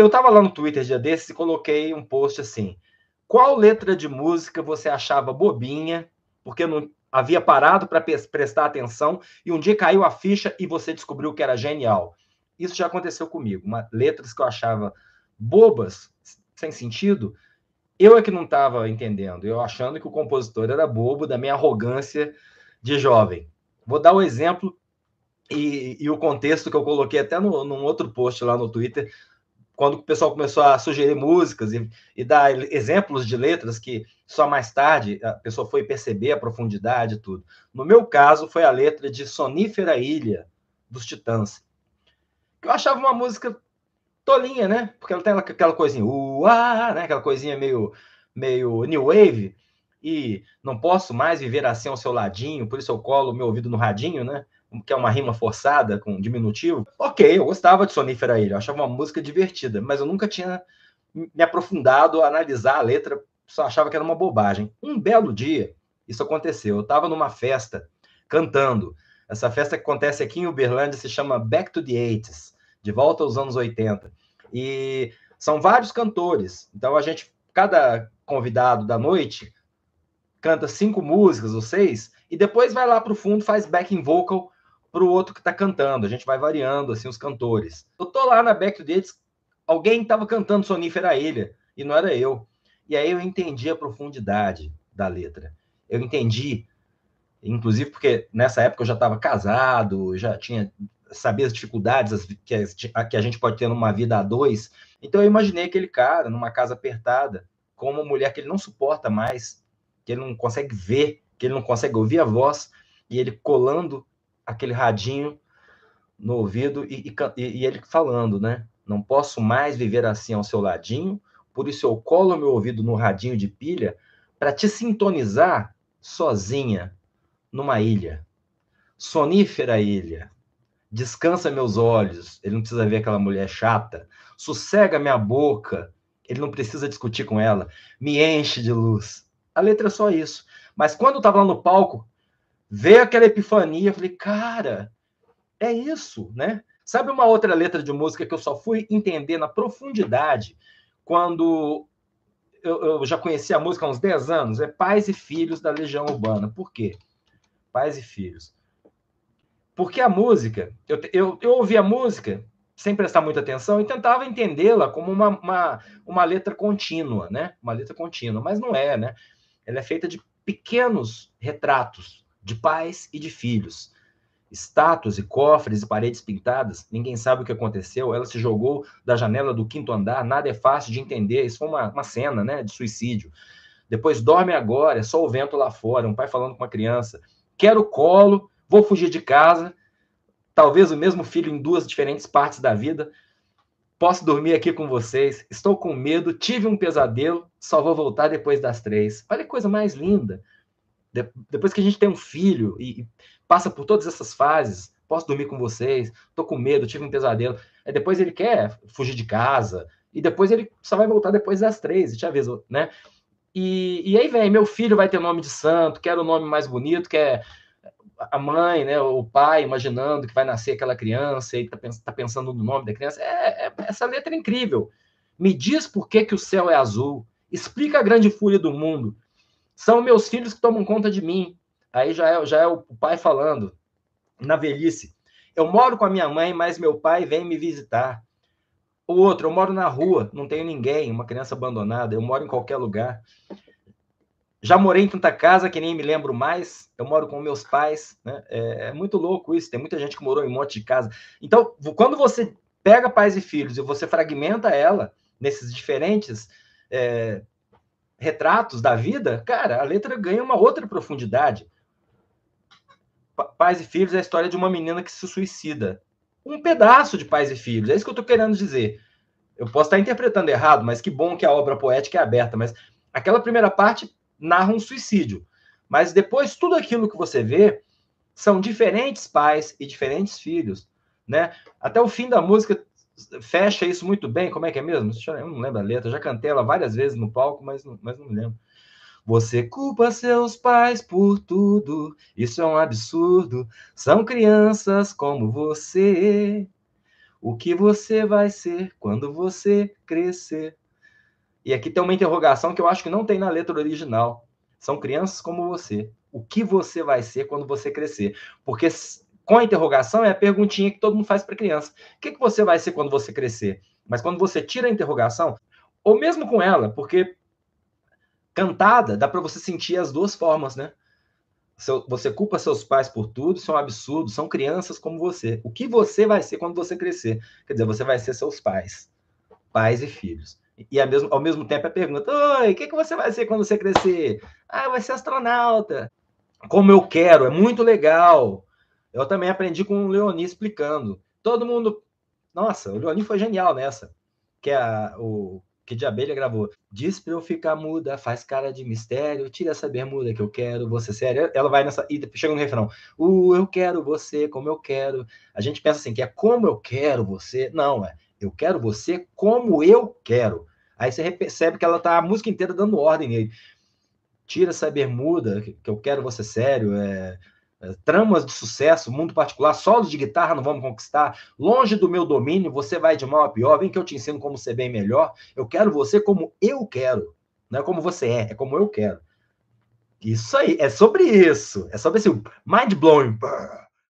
Eu estava lá no Twitter dia desses e coloquei um post assim: qual letra de música você achava bobinha, porque não havia parado para prestar atenção e um dia caiu a ficha e você descobriu que era genial? Isso já aconteceu comigo. Uma, letras que eu achava bobas, sem sentido, eu é que não estava entendendo, eu achando que o compositor era bobo da minha arrogância de jovem. Vou dar um exemplo e, e o contexto que eu coloquei até no, num outro post lá no Twitter quando o pessoal começou a sugerir músicas e, e, dar exemplos de letras que só mais tarde a pessoa foi perceber a profundidade e tudo. No meu caso, foi a letra de Sonífera Ilha, dos Titãs. Que eu achava uma música tolinha, né? Porque ela tem aquela coisinha, uá, né? aquela coisinha meio, meio new wave. E não posso mais viver assim ao seu ladinho, por isso eu colo meu ouvido no radinho, né? que é uma rima forçada com diminutivo, ok, eu gostava de Sonífera Ilha, eu achava uma música divertida, mas eu nunca tinha me aprofundado a analisar a letra, só achava que era uma bobagem. Um belo dia, isso aconteceu, eu estava numa festa cantando. Essa festa que acontece aqui em Uberlândia se chama Back to the 80s, de volta aos anos 80. E são vários cantores, então a gente, cada convidado da noite, canta cinco músicas ou seis, e depois vai lá para o fundo, faz backing vocal para o outro que está cantando. A gente vai variando assim os cantores. Eu tô lá na back deles, alguém estava cantando Sonífera Ilha e não era eu. E aí eu entendi a profundidade da letra. Eu entendi, inclusive porque nessa época eu já estava casado, já tinha sabia as dificuldades que a gente pode ter numa vida a dois. Então eu imaginei aquele cara numa casa apertada com uma mulher que ele não suporta mais, que ele não consegue ver, que ele não consegue ouvir a voz e ele colando aquele radinho no ouvido e, e, e ele falando, né? Não posso mais viver assim ao seu ladinho, por isso eu colo meu ouvido no radinho de pilha para te sintonizar sozinha numa ilha. Sonífera ilha. Descansa meus olhos, ele não precisa ver aquela mulher chata. Sossega minha boca, ele não precisa discutir com ela. Me enche de luz. A letra é só isso. Mas quando eu estava lá no palco, Veio aquela epifania, falei, cara, é isso, né? Sabe uma outra letra de música que eu só fui entender na profundidade quando eu, eu já conheci a música há uns 10 anos? É Pais e Filhos da Legião Urbana. Por quê? Pais e Filhos. Porque a música, eu, eu, eu ouvi a música sem prestar muita atenção e tentava entendê-la como uma, uma, uma letra contínua, né? Uma letra contínua, mas não é, né? Ela é feita de pequenos retratos, de pais e de filhos. Estátuas e cofres e paredes pintadas, ninguém sabe o que aconteceu. Ela se jogou da janela do quinto andar, nada é fácil de entender. Isso foi uma, uma cena né, de suicídio. Depois dorme agora, é só o vento lá fora. Um pai falando com uma criança: quero colo, vou fugir de casa. Talvez o mesmo filho em duas diferentes partes da vida. Posso dormir aqui com vocês? Estou com medo, tive um pesadelo, só vou voltar depois das três. Olha que coisa mais linda. De, depois que a gente tem um filho e, e passa por todas essas fases, posso dormir com vocês, tô com medo, tive um pesadelo. Aí depois ele quer fugir de casa, e depois ele só vai voltar depois das três, te aviso, né? E, e aí vem, meu filho vai ter nome de santo, quer o um nome mais bonito, quer a mãe, né, o pai imaginando que vai nascer aquela criança e tá, tá pensando no nome da criança. É, é, essa letra é incrível. Me diz por que, que o céu é azul. Explica a grande fúria do mundo. São meus filhos que tomam conta de mim. Aí já é, já é o pai falando, na velhice. Eu moro com a minha mãe, mas meu pai vem me visitar. O outro, eu moro na rua, não tenho ninguém, uma criança abandonada, eu moro em qualquer lugar. Já morei em tanta casa que nem me lembro mais. Eu moro com meus pais. Né? É, é, muito louco isso. Tem muita gente que morou em um monte de casa. Então, quando você pega pais e filhos e você fragmenta ela nesses diferentes é, retratos da vida, cara, a letra ganha uma outra profundidade. Pais e Filhos é a história de uma menina que se suicida. Um pedaço de Pais e Filhos, é isso que eu estou querendo dizer. Eu posso estar interpretando errado, mas que bom que a obra poética é aberta. Mas aquela primeira parte narra um suicídio. Mas depois, tudo aquilo que você vê são diferentes pais e diferentes filhos. Né? Até o fim da música fecha isso muito bem. Como é que é mesmo? Eu não lembro a letra. Já cantei ela várias vezes no palco, mas não, mas não lembro. Você culpa seus pais por tudo. Isso é um absurdo. São crianças como você. O que você vai ser quando você crescer? E aqui tem uma interrogação que eu acho que não tem na letra original. São crianças como você. O que você vai ser quando você crescer? Porque com a interrogação é a perguntinha que todo mundo faz para criança. O que, que você vai ser quando você crescer? Mas quando você tira a interrogação, ou mesmo com ela, porque cantada dá para você sentir as duas formas, né? Você culpa seus pais por tudo, isso é um absurdo, são crianças como você. O que você vai ser quando você crescer? Quer dizer, você vai ser seus pais, pais e filhos. E mesmo, ao mesmo tempo é a pergunta: Oi, o que, que você vai ser quando você crescer? Ah, vai ser astronauta. Como eu quero, é muito legal. Eu também aprendi com o Leoni explicando. Todo mundo. Nossa, o Leoni foi genial nessa. Que a, o que de abelha gravou. Diz pra eu ficar muda, faz cara de mistério, tira essa bermuda que eu quero, você sério. Ela vai nessa. E chega no refrão. O uh, eu quero você, como eu quero. A gente pensa assim, que é como eu quero você. Não, é. Eu quero você como eu quero. Aí você percebe que ela tá a música inteira dando ordem nele. Tira essa bermuda, que eu quero você sério. É é, tramas de sucesso, mundo particular, solos de guitarra não vamos conquistar, longe do meu domínio, você vai de mal a pior, vem que eu te ensino como ser bem melhor, eu quero você como eu quero, não é como você é, é como eu quero. Isso aí, é sobre isso, é sobre esse mind blowing, brrr,